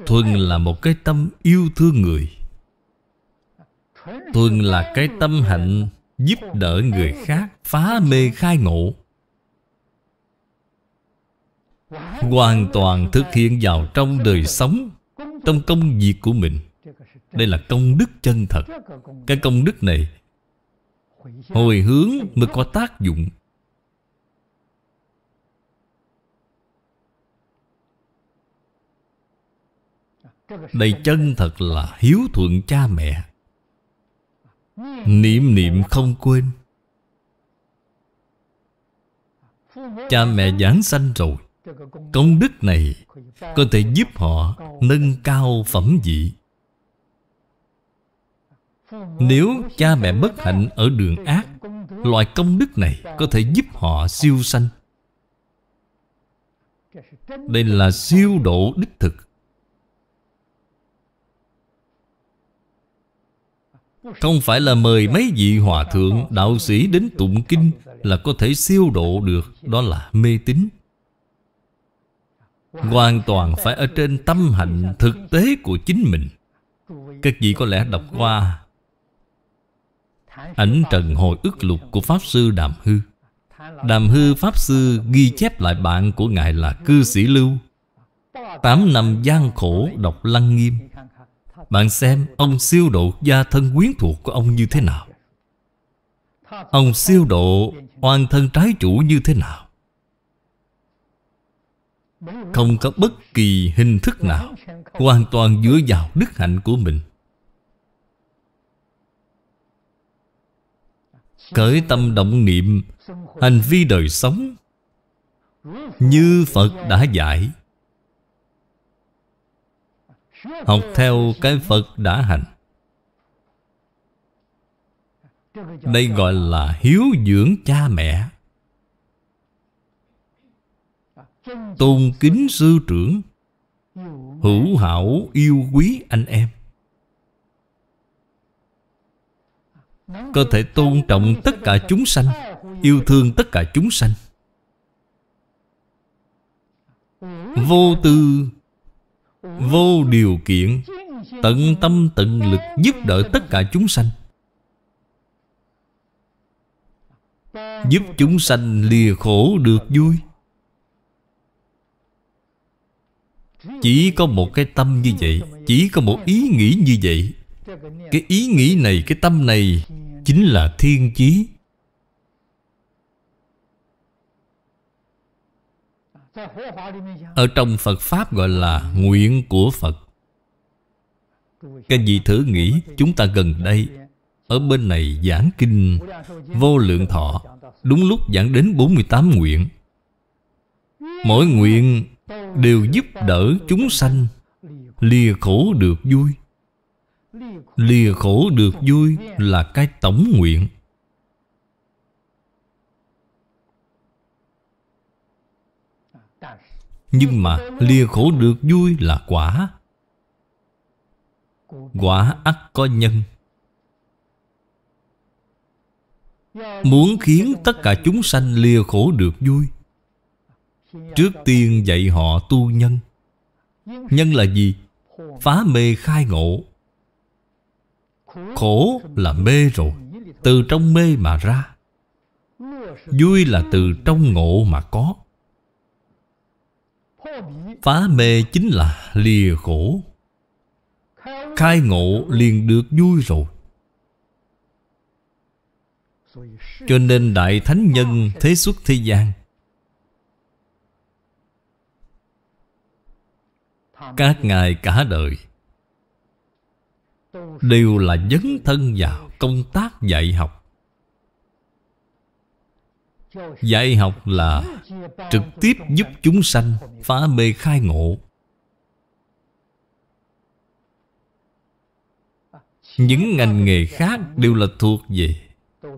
Thuần là một cái tâm yêu thương người Thuần là cái tâm hạnh Giúp đỡ người khác Phá mê khai ngộ Hoàn toàn thực hiện vào trong đời sống Trong công việc của mình Đây là công đức chân thật Cái công đức này Hồi hướng mới có tác dụng Đây chân thật là hiếu thuận cha mẹ Niệm niệm không quên Cha mẹ giảng sanh rồi Công đức này Có thể giúp họ nâng cao phẩm vị nếu cha mẹ bất hạnh ở đường ác Loại công đức này có thể giúp họ siêu sanh Đây là siêu độ đích thực Không phải là mời mấy vị hòa thượng, đạo sĩ đến tụng kinh Là có thể siêu độ được Đó là mê tín Hoàn toàn phải ở trên tâm hạnh thực tế của chính mình Các vị có lẽ đọc qua Ảnh trần hồi ức lục của Pháp Sư Đàm Hư Đàm Hư Pháp Sư ghi chép lại bạn của Ngài là Cư Sĩ Lưu tám năm gian khổ đọc lăng nghiêm Bạn xem ông siêu độ gia thân quyến thuộc của ông như thế nào Ông siêu độ oan thân trái chủ như thế nào Không có bất kỳ hình thức nào Hoàn toàn dựa vào đức hạnh của mình Khởi tâm động niệm Hành vi đời sống Như Phật đã dạy Học theo cái Phật đã hành Đây gọi là hiếu dưỡng cha mẹ Tôn kính sư trưởng Hữu hảo yêu quý anh em Có thể tôn trọng tất cả chúng sanh Yêu thương tất cả chúng sanh Vô tư Vô điều kiện Tận tâm tận lực giúp đỡ tất cả chúng sanh Giúp chúng sanh lìa khổ được vui Chỉ có một cái tâm như vậy Chỉ có một ý nghĩ như vậy Cái ý nghĩ này, cái tâm này chính là thiên chí ở trong phật pháp gọi là nguyện của phật các vị thử nghĩ chúng ta gần đây ở bên này giảng kinh vô lượng thọ đúng lúc giảng đến 48 nguyện mỗi nguyện đều giúp đỡ chúng sanh lìa khổ được vui Lìa khổ được vui là cái tổng nguyện Nhưng mà lìa khổ được vui là quả Quả ắt có nhân Muốn khiến tất cả chúng sanh lìa khổ được vui Trước tiên dạy họ tu nhân Nhân là gì? Phá mê khai ngộ Khổ là mê rồi Từ trong mê mà ra Vui là từ trong ngộ mà có Phá mê chính là lìa khổ Khai ngộ liền được vui rồi Cho nên Đại Thánh Nhân thế xuất thế gian Các ngài cả đời đều là dấn thân vào công tác dạy học dạy học là trực tiếp giúp chúng sanh phá mê khai ngộ những ngành nghề khác đều là thuộc về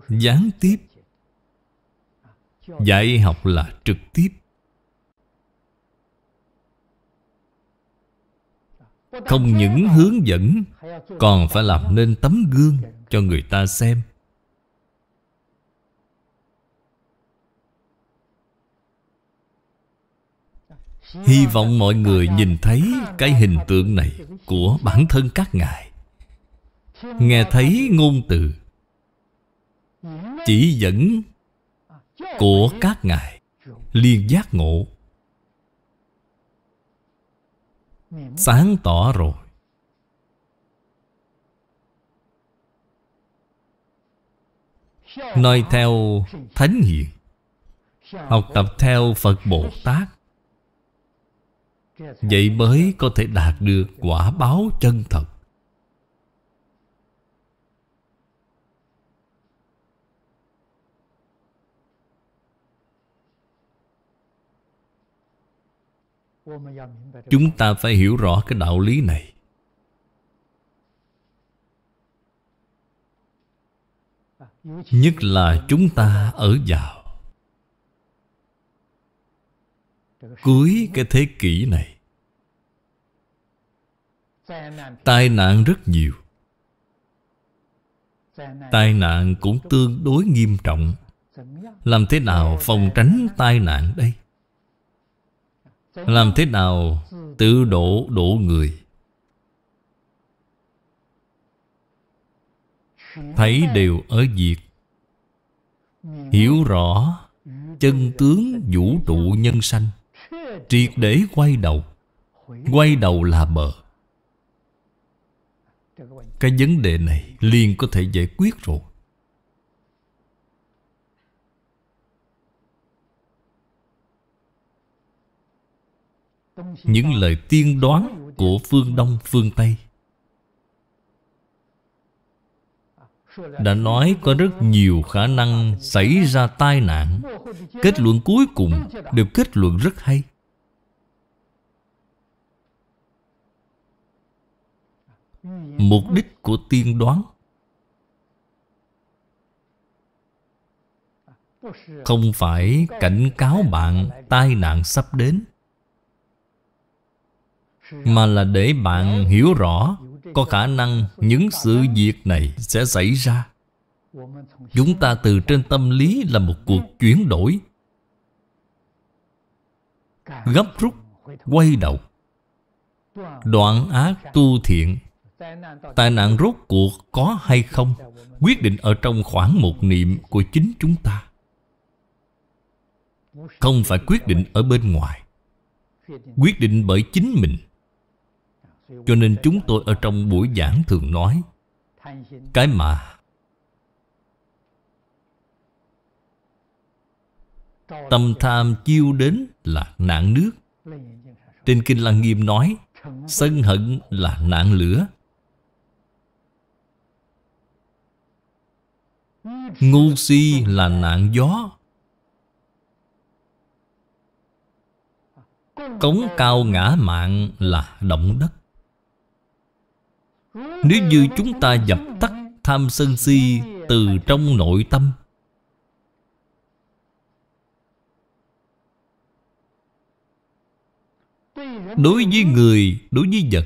gián tiếp dạy học là trực tiếp Không những hướng dẫn Còn phải làm nên tấm gương cho người ta xem Hy vọng mọi người nhìn thấy cái hình tượng này của bản thân các ngài Nghe thấy ngôn từ Chỉ dẫn của các ngài Liên giác ngộ sáng tỏ rồi Nói theo Thánh Hiền Học tập theo Phật Bồ Tát Vậy mới có thể đạt được quả báo chân thật Chúng ta phải hiểu rõ cái đạo lý này Nhất là chúng ta ở vào Cuối cái thế kỷ này Tai nạn rất nhiều Tai nạn cũng tương đối nghiêm trọng Làm thế nào phòng tránh tai nạn đây? Làm thế nào tự đổ đổ người Thấy đều ở việc Hiểu rõ chân tướng vũ trụ nhân sanh Triệt để quay đầu Quay đầu là bờ Cái vấn đề này liền có thể giải quyết rồi những lời tiên đoán của phương Đông, phương Tây đã nói có rất nhiều khả năng xảy ra tai nạn kết luận cuối cùng đều kết luận rất hay mục đích của tiên đoán không phải cảnh cáo bạn tai nạn sắp đến mà là để bạn hiểu rõ có khả năng những sự việc này sẽ xảy ra chúng ta từ trên tâm lý là một cuộc chuyển đổi gấp rút quay đầu đoạn ác tu thiện tai nạn rốt cuộc có hay không quyết định ở trong khoảng một niệm của chính chúng ta không phải quyết định ở bên ngoài quyết định bởi chính mình cho nên chúng tôi ở trong buổi giảng thường nói Cái mà Tâm tham chiêu đến là nạn nước Trên Kinh Lăng Nghiêm nói Sân hận là nạn lửa Ngu si là nạn gió Cống cao ngã mạng là động đất nếu như chúng ta dập tắt tham sân si từ trong nội tâm Đối với người, đối với vật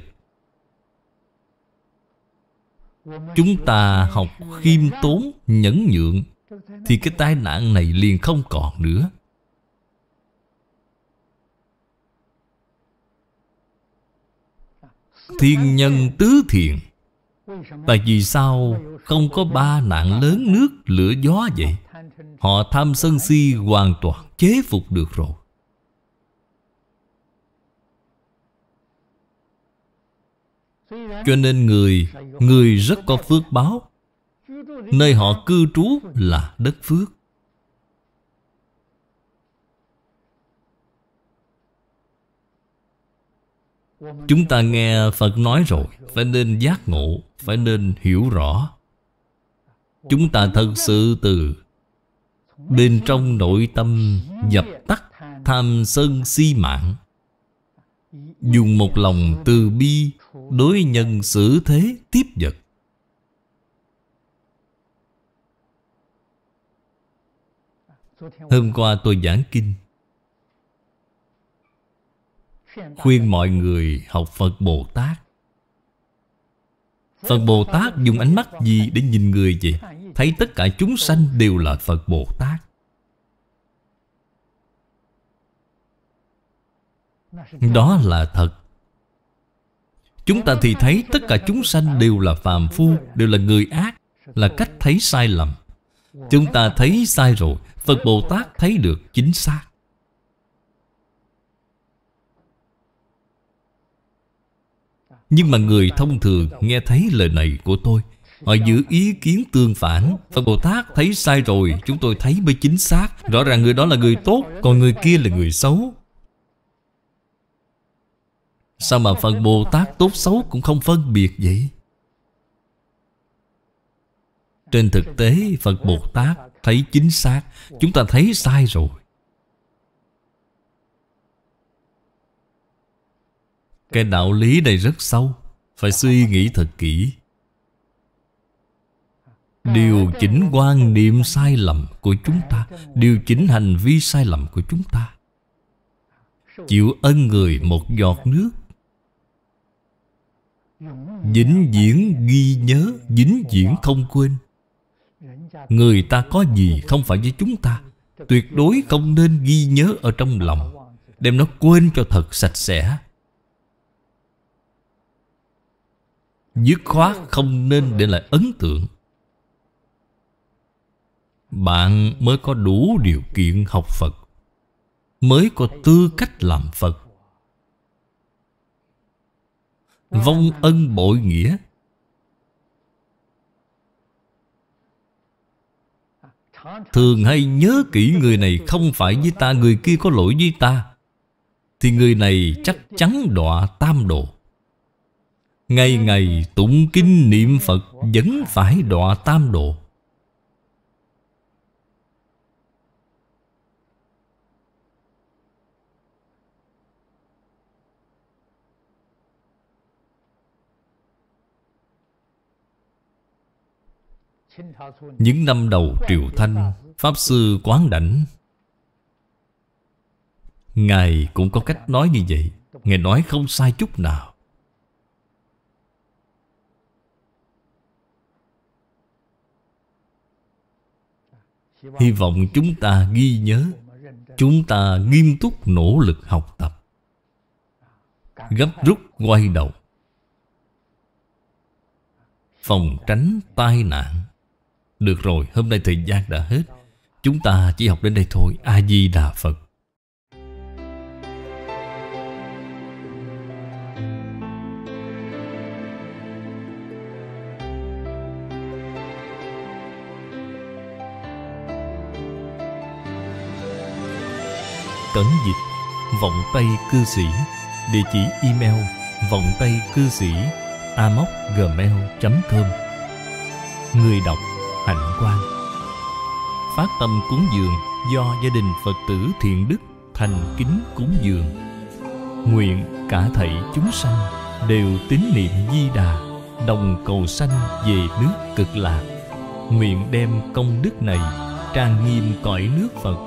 Chúng ta học khiêm tốn, nhẫn nhượng Thì cái tai nạn này liền không còn nữa Thiên nhân tứ thiện Tại vì sao không có ba nạn lớn nước lửa gió vậy Họ tham sân si hoàn toàn chế phục được rồi Cho nên người Người rất có phước báo Nơi họ cư trú là đất phước Chúng ta nghe Phật nói rồi Phải nên giác ngộ Phải nên hiểu rõ Chúng ta thật sự từ Bên trong nội tâm Dập tắt tham sân si mạng Dùng một lòng từ bi Đối nhân xử thế tiếp vật Hôm qua tôi giảng kinh khuyên mọi người học Phật Bồ Tát Phật Bồ Tát dùng ánh mắt gì để nhìn người vậy? Thấy tất cả chúng sanh đều là Phật Bồ Tát Đó là thật Chúng ta thì thấy tất cả chúng sanh đều là phàm phu Đều là người ác Là cách thấy sai lầm Chúng ta thấy sai rồi Phật Bồ Tát thấy được chính xác Nhưng mà người thông thường nghe thấy lời này của tôi Họ giữ ý kiến tương phản Phật Bồ Tát thấy sai rồi Chúng tôi thấy mới chính xác Rõ ràng người đó là người tốt Còn người kia là người xấu Sao mà Phật Bồ Tát tốt xấu cũng không phân biệt vậy? Trên thực tế Phật Bồ Tát thấy chính xác Chúng ta thấy sai rồi Cái đạo lý này rất sâu Phải suy nghĩ thật kỹ Điều chỉnh quan niệm sai lầm của chúng ta Điều chỉnh hành vi sai lầm của chúng ta Chịu ân người một giọt nước Dính diễn ghi nhớ Dính diễn không quên Người ta có gì không phải với chúng ta Tuyệt đối không nên ghi nhớ ở trong lòng Đem nó quên cho thật sạch sẽ Dứt khoát không nên để lại ấn tượng Bạn mới có đủ điều kiện học Phật Mới có tư cách làm Phật Vong ân bội nghĩa Thường hay nhớ kỹ người này không phải với ta Người kia có lỗi với ta Thì người này chắc chắn đọa tam độ Ngày ngày tụng kinh niệm Phật Vẫn phải đọa tam độ Những năm đầu Triều Thanh Pháp Sư Quán Đảnh Ngài cũng có cách nói như vậy Ngài nói không sai chút nào Hy vọng chúng ta ghi nhớ Chúng ta nghiêm túc nỗ lực học tập Gấp rút quay đầu Phòng tránh tai nạn Được rồi, hôm nay thời gian đã hết Chúng ta chỉ học đến đây thôi A-di-đà Phật tấn dịch vọng tay cư sĩ địa chỉ email vọng tay cư sĩ amoc gmail com người đọc hạnh quan. phát tâm cúng dường do gia đình phật tử thiện đức thành kính cúng dường nguyện cả thảy chúng sanh đều tín niệm di đà đồng cầu sanh về nước cực lạc nguyện đem công đức này trang nghiêm cõi nước phật